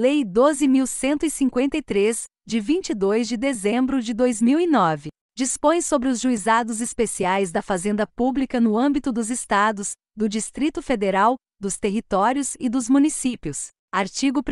Lei 12.153, de 22 de dezembro de 2009, dispõe sobre os juizados especiais da Fazenda Pública no âmbito dos Estados, do Distrito Federal, dos territórios e dos municípios. Artigo 1.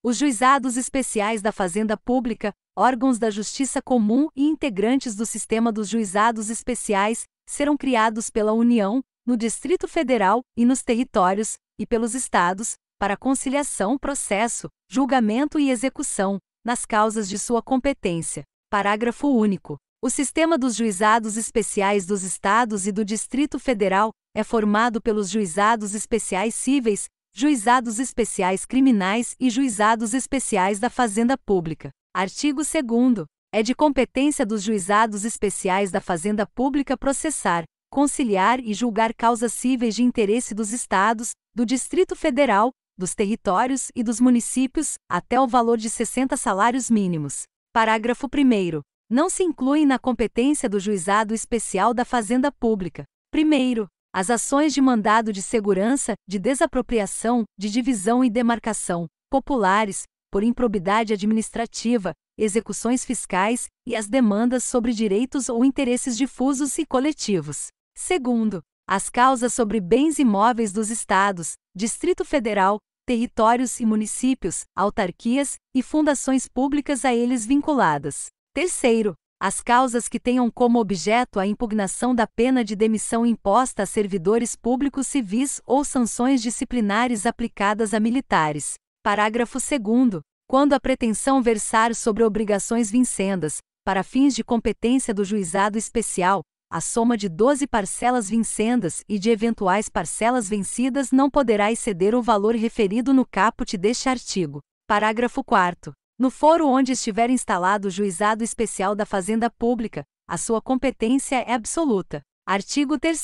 Os juizados especiais da Fazenda Pública, órgãos da Justiça Comum e integrantes do sistema dos juizados especiais, serão criados pela União, no Distrito Federal e nos territórios, e pelos Estados, para conciliação, processo, julgamento e execução, nas causas de sua competência. Parágrafo único. O sistema dos juizados especiais dos estados e do Distrito Federal é formado pelos juizados especiais cíveis, juizados especiais criminais e juizados especiais da Fazenda Pública. Artigo 2 é de competência dos juizados especiais da Fazenda Pública processar, conciliar e julgar causas cíveis de interesse dos estados, do Distrito Federal, dos territórios e dos municípios, até o valor de 60 salários mínimos. Parágrafo 1. Não se incluem na competência do juizado especial da Fazenda Pública. Primeiro, as ações de mandado de segurança, de desapropriação, de divisão e demarcação, populares, por improbidade administrativa, execuções fiscais e as demandas sobre direitos ou interesses difusos e coletivos. Segundo, as causas sobre bens imóveis dos estados, Distrito Federal, territórios e municípios, autarquias e fundações públicas a eles vinculadas. Terceiro, as causas que tenham como objeto a impugnação da pena de demissão imposta a servidores públicos civis ou sanções disciplinares aplicadas a militares. Parágrafo 2. Quando a pretensão versar sobre obrigações vincendas, para fins de competência do juizado especial, a soma de 12 parcelas vincendas e de eventuais parcelas vencidas não poderá exceder o valor referido no caput deste artigo. Parágrafo 4. No foro onde estiver instalado o juizado especial da Fazenda Pública, a sua competência é absoluta. Artigo 3.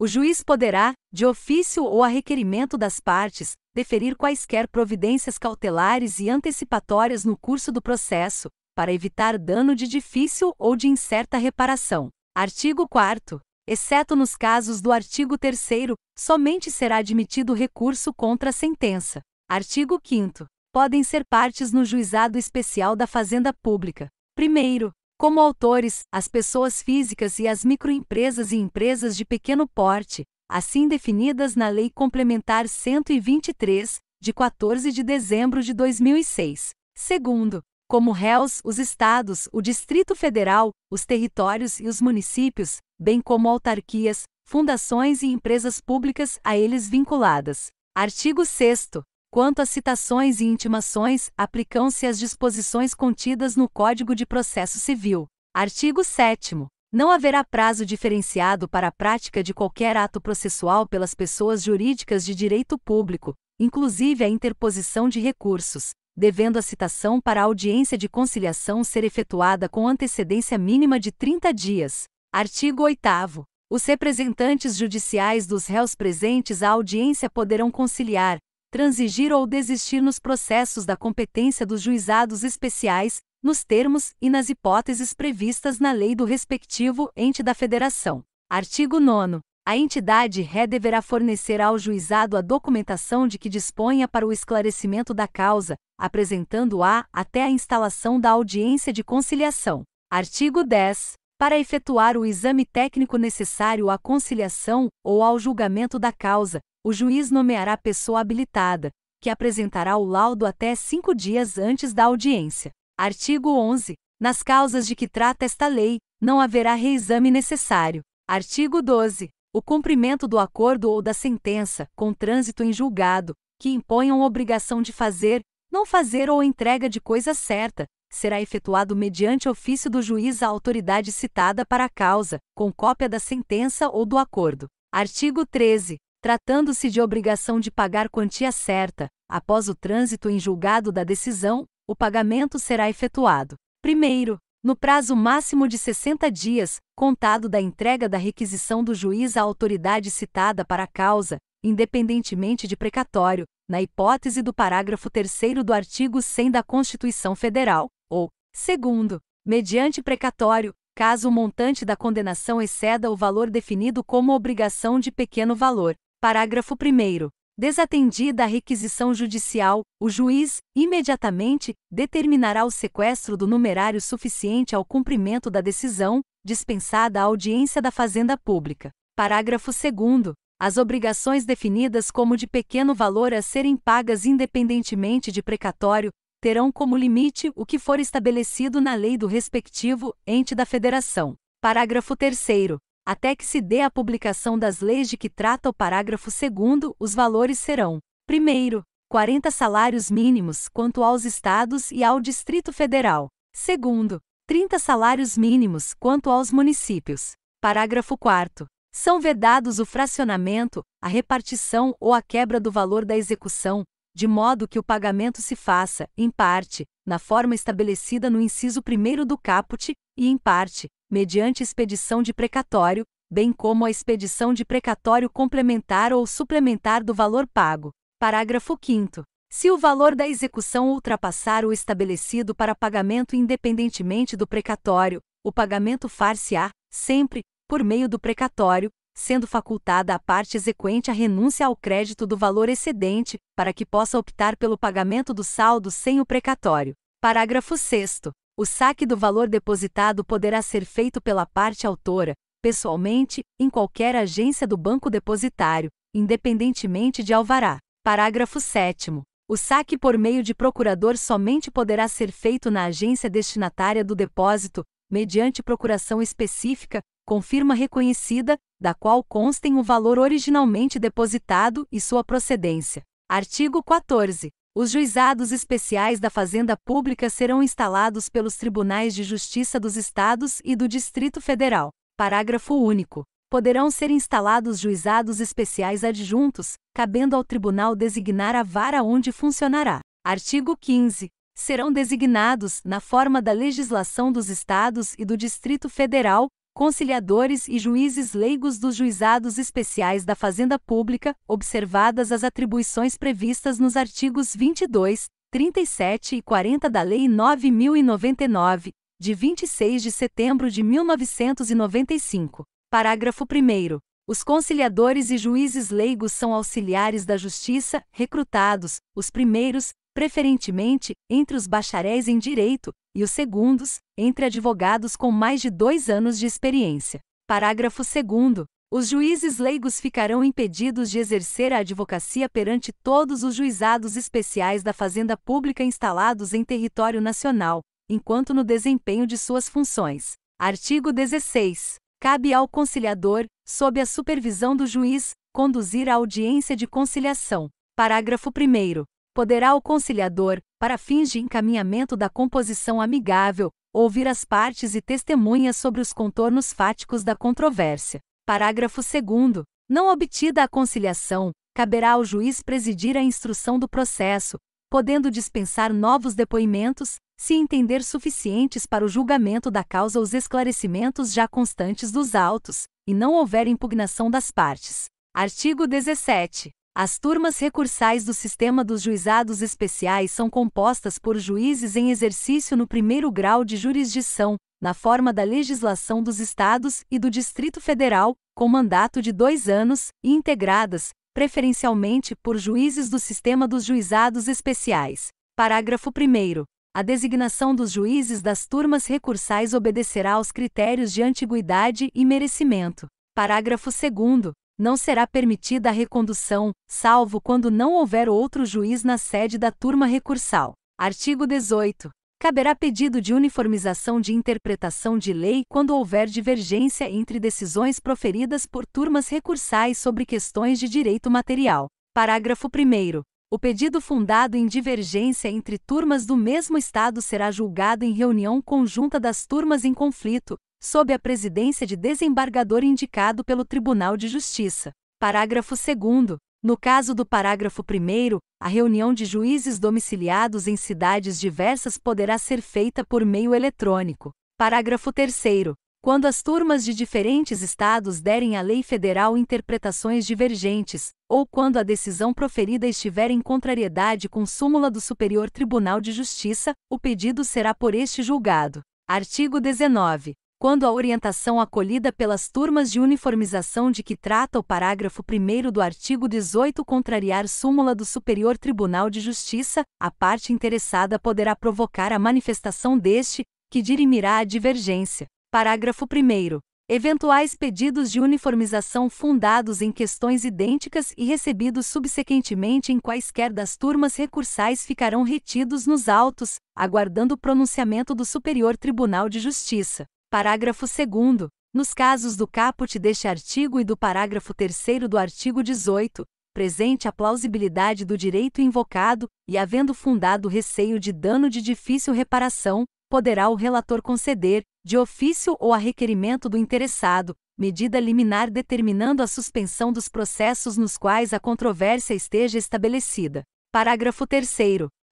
O juiz poderá, de ofício ou a requerimento das partes, deferir quaisquer providências cautelares e antecipatórias no curso do processo, para evitar dano de difícil ou de incerta reparação. Artigo 4. Exceto nos casos do artigo 3, somente será admitido recurso contra a sentença. Artigo 5. Podem ser partes no juizado especial da Fazenda Pública. Primeiro, como autores, as pessoas físicas e as microempresas e empresas de pequeno porte, assim definidas na Lei Complementar 123, de 14 de dezembro de 2006. Segundo, como réus os estados, o Distrito Federal, os territórios e os municípios, bem como autarquias, fundações e empresas públicas a eles vinculadas. Artigo 6. Quanto às citações e intimações, aplicam-se as disposições contidas no Código de Processo Civil. Artigo 7. Não haverá prazo diferenciado para a prática de qualquer ato processual pelas pessoas jurídicas de direito público, inclusive a interposição de recursos, devendo a citação para a audiência de conciliação ser efetuada com antecedência mínima de 30 dias. Artigo 8. Os representantes judiciais dos réus presentes à audiência poderão conciliar, transigir ou desistir nos processos da competência dos juizados especiais, nos termos e nas hipóteses previstas na lei do respectivo ente da federação. Artigo 9 a entidade ré deverá fornecer ao juizado a documentação de que disponha para o esclarecimento da causa, apresentando-a até a instalação da audiência de conciliação. Artigo 10. Para efetuar o exame técnico necessário à conciliação ou ao julgamento da causa, o juiz nomeará pessoa habilitada, que apresentará o laudo até cinco dias antes da audiência. Artigo 11. Nas causas de que trata esta lei, não haverá reexame necessário. Artigo 12 o cumprimento do acordo ou da sentença, com trânsito em julgado, que imponham obrigação de fazer, não fazer ou entrega de coisa certa, será efetuado mediante ofício do juiz à autoridade citada para a causa, com cópia da sentença ou do acordo. Artigo 13. Tratando-se de obrigação de pagar quantia certa, após o trânsito em julgado da decisão, o pagamento será efetuado. Primeiro, no prazo máximo de 60 dias, contado da entrega da requisição do juiz à autoridade citada para a causa, independentemente de precatório, na hipótese do parágrafo 3 do artigo 100 da Constituição Federal, ou, segundo, mediante precatório, caso o montante da condenação exceda o valor definido como obrigação de pequeno valor. Parágrafo 1. Desatendida a requisição judicial, o juiz, imediatamente, determinará o sequestro do numerário suficiente ao cumprimento da decisão, dispensada a audiência da Fazenda Pública. Parágrafo 2. As obrigações definidas como de pequeno valor a serem pagas independentemente de precatório terão como limite o que for estabelecido na lei do respectivo ente da Federação. Parágrafo 3 até que se dê a publicação das leis de que trata o parágrafo 2, os valores serão: primeiro, 40 salários mínimos quanto aos estados e ao Distrito Federal. Segundo, 30 salários mínimos quanto aos municípios. Parágrafo 4 são vedados o fracionamento, a repartição ou a quebra do valor da execução, de modo que o pagamento se faça, em parte, na forma estabelecida no inciso 1 do caput, e em parte, mediante expedição de precatório, bem como a expedição de precatório complementar ou suplementar do valor pago. Parágrafo 5 se o valor da execução ultrapassar o estabelecido para pagamento independentemente do precatório, o pagamento far-se-á, sempre, por meio do precatório, sendo facultada à parte exequente a renúncia ao crédito do valor excedente, para que possa optar pelo pagamento do saldo sem o precatório. Parágrafo 6. O saque do valor depositado poderá ser feito pela parte autora, pessoalmente, em qualquer agência do banco depositário, independentemente de alvará. Parágrafo 7. O saque por meio de procurador somente poderá ser feito na agência destinatária do depósito, mediante procuração específica, com firma reconhecida, da qual constem o valor originalmente depositado e sua procedência. Artigo 14. Os juizados especiais da Fazenda Pública serão instalados pelos Tribunais de Justiça dos Estados e do Distrito Federal. Parágrafo único. Poderão ser instalados juizados especiais adjuntos, cabendo ao tribunal designar a vara onde funcionará. Artigo 15 serão designados, na forma da legislação dos estados e do Distrito Federal, conciliadores e juízes leigos dos juizados especiais da Fazenda Pública, observadas as atribuições previstas nos artigos 22, 37 e 40 da Lei 9099, de 26 de setembro de 1995. Parágrafo 1. Os conciliadores e juízes leigos são auxiliares da justiça, recrutados, os primeiros, preferentemente, entre os bacharéis em direito, e os segundos, entre advogados com mais de dois anos de experiência. Parágrafo 2. Os juízes leigos ficarão impedidos de exercer a advocacia perante todos os juizados especiais da Fazenda Pública instalados em território nacional, enquanto no desempenho de suas funções. Artigo 16. Cabe ao conciliador, sob a supervisão do juiz, conduzir a audiência de conciliação. Parágrafo 1 poderá o conciliador, para fins de encaminhamento da composição amigável, ouvir as partes e testemunhas sobre os contornos fáticos da controvérsia. Parágrafo 2. Não obtida a conciliação, caberá ao juiz presidir a instrução do processo, podendo dispensar novos depoimentos, se entender suficientes para o julgamento da causa os esclarecimentos já constantes dos autos, e não houver impugnação das partes. Artigo 17. As turmas recursais do sistema dos juizados especiais são compostas por juízes em exercício no primeiro grau de jurisdição, na forma da legislação dos estados e do Distrito Federal, com mandato de dois anos, e integradas, preferencialmente, por juízes do sistema dos juizados especiais. Parágrafo 1. A designação dos juízes das turmas recursais obedecerá aos critérios de antiguidade e merecimento. Parágrafo 2. Não será permitida a recondução, salvo quando não houver outro juiz na sede da turma recursal. Artigo 18. Caberá pedido de uniformização de interpretação de lei quando houver divergência entre decisões proferidas por turmas recursais sobre questões de direito material. Parágrafo 1. O pedido fundado em divergência entre turmas do mesmo Estado será julgado em reunião conjunta das turmas em conflito, sob a presidência de desembargador indicado pelo Tribunal de Justiça. Parágrafo 2. No caso do parágrafo 1, a reunião de juízes domiciliados em cidades diversas poderá ser feita por meio eletrônico. Parágrafo 3. Quando as turmas de diferentes estados derem à lei federal interpretações divergentes, ou quando a decisão proferida estiver em contrariedade com súmula do Superior Tribunal de Justiça, o pedido será por este julgado. Artigo 19 quando a orientação acolhida pelas turmas de uniformização de que trata o parágrafo 1 do artigo 18 contrariar súmula do Superior Tribunal de Justiça, a parte interessada poderá provocar a manifestação deste, que dirimirá a divergência. Parágrafo 1. Eventuais pedidos de uniformização fundados em questões idênticas e recebidos subsequentemente em quaisquer das turmas recursais ficarão retidos nos autos, aguardando o pronunciamento do Superior Tribunal de Justiça. Parágrafo 2. Nos casos do caput deste artigo e do parágrafo 3 do artigo 18, presente a plausibilidade do direito invocado, e havendo fundado receio de dano de difícil reparação, poderá o relator conceder, de ofício ou a requerimento do interessado, medida liminar determinando a suspensão dos processos nos quais a controvérsia esteja estabelecida. Parágrafo 3.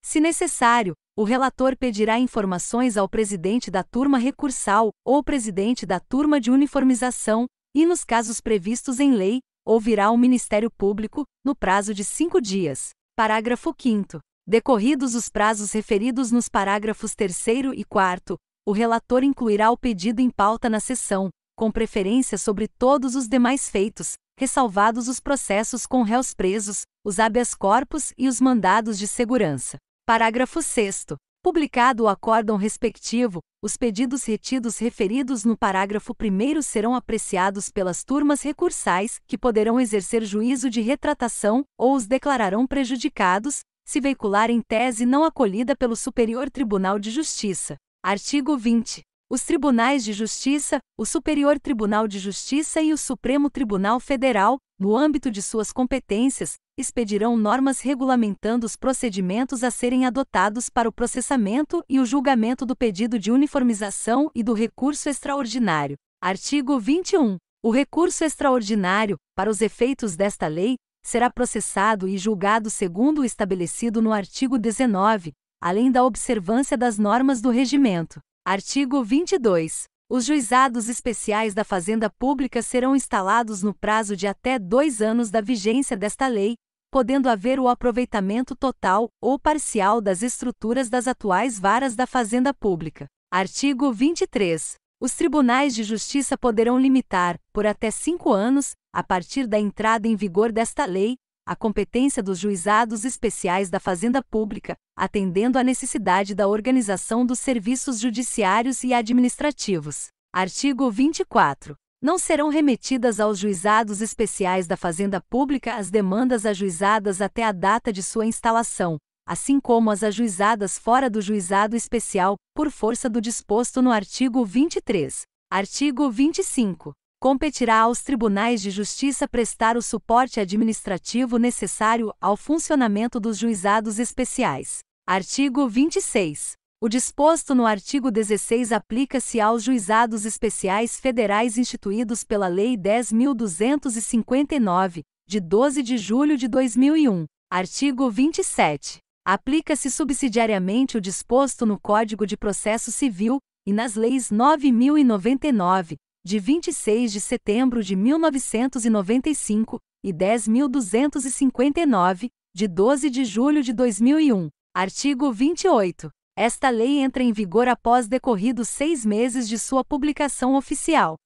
Se necessário, o relator pedirá informações ao presidente da turma recursal ou presidente da turma de uniformização, e, nos casos previstos em lei, ouvirá o Ministério Público, no prazo de cinco dias. Parágrafo 5. Decorridos os prazos referidos nos parágrafos 3 e 4, o relator incluirá o pedido em pauta na sessão, com preferência sobre todos os demais feitos, ressalvados os processos com réus presos, os habeas corpus e os mandados de segurança. Parágrafo 6. Publicado o acórdão respectivo, os pedidos retidos referidos no parágrafo 1 serão apreciados pelas turmas recursais, que poderão exercer juízo de retratação, ou os declararão prejudicados, se veicular em tese não acolhida pelo Superior Tribunal de Justiça. Artigo 20 os Tribunais de Justiça, o Superior Tribunal de Justiça e o Supremo Tribunal Federal, no âmbito de suas competências, expedirão normas regulamentando os procedimentos a serem adotados para o processamento e o julgamento do pedido de uniformização e do recurso extraordinário. Artigo 21. O recurso extraordinário, para os efeitos desta lei, será processado e julgado segundo o estabelecido no artigo 19, além da observância das normas do regimento. Artigo 22. Os juizados especiais da Fazenda Pública serão instalados no prazo de até dois anos da vigência desta lei, podendo haver o aproveitamento total ou parcial das estruturas das atuais varas da Fazenda Pública. Artigo 23. Os tribunais de justiça poderão limitar, por até cinco anos, a partir da entrada em vigor desta lei, a competência dos juizados especiais da Fazenda Pública, atendendo à necessidade da organização dos serviços judiciários e administrativos. Artigo 24. Não serão remetidas aos juizados especiais da Fazenda Pública as demandas ajuizadas até a data de sua instalação, assim como as ajuizadas fora do juizado especial, por força do disposto no artigo 23. Artigo 25. Competirá aos tribunais de justiça prestar o suporte administrativo necessário ao funcionamento dos juizados especiais. Artigo 26. O disposto no artigo 16 aplica-se aos juizados especiais federais instituídos pela Lei 10.259, de 12 de julho de 2001. Artigo 27. Aplica-se subsidiariamente o disposto no Código de Processo Civil e nas Leis 9.099, de 26 de setembro de 1995, e 10.259, de 12 de julho de 2001. Artigo 28. Esta lei entra em vigor após decorridos seis meses de sua publicação oficial.